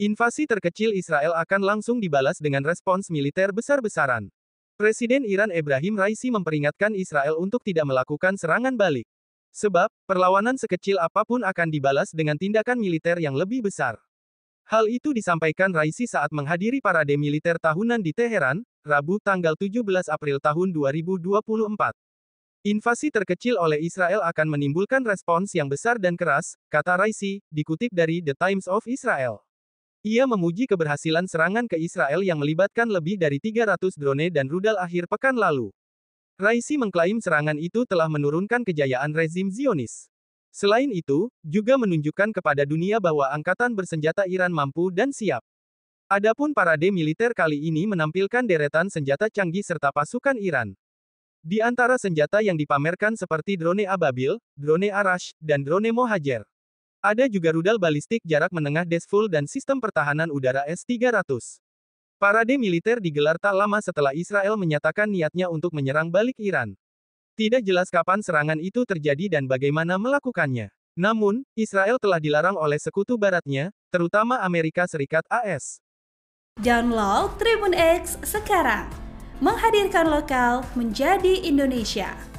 Invasi terkecil Israel akan langsung dibalas dengan respons militer besar-besaran. Presiden Iran Ibrahim Raisi memperingatkan Israel untuk tidak melakukan serangan balik. Sebab, perlawanan sekecil apapun akan dibalas dengan tindakan militer yang lebih besar. Hal itu disampaikan Raisi saat menghadiri parade militer tahunan di Teheran, Rabu tanggal 17 April tahun 2024. Invasi terkecil oleh Israel akan menimbulkan respons yang besar dan keras, kata Raisi, dikutip dari The Times of Israel. Ia memuji keberhasilan serangan ke Israel yang melibatkan lebih dari 300 drone dan rudal akhir pekan lalu. Raisi mengklaim serangan itu telah menurunkan kejayaan rezim Zionis. Selain itu, juga menunjukkan kepada dunia bahwa angkatan bersenjata Iran mampu dan siap. Adapun parade militer kali ini menampilkan deretan senjata canggih serta pasukan Iran. Di antara senjata yang dipamerkan seperti drone Ababil, drone Arash, dan drone Mohajer. Ada juga rudal balistik jarak menengah Desful dan sistem pertahanan udara S-300. Parade militer digelar tak lama setelah Israel menyatakan niatnya untuk menyerang balik Iran. Tidak jelas kapan serangan itu terjadi dan bagaimana melakukannya. Namun, Israel telah dilarang oleh sekutu baratnya, terutama Amerika Serikat AS. Download Tribun X sekarang. Menghadirkan lokal menjadi Indonesia.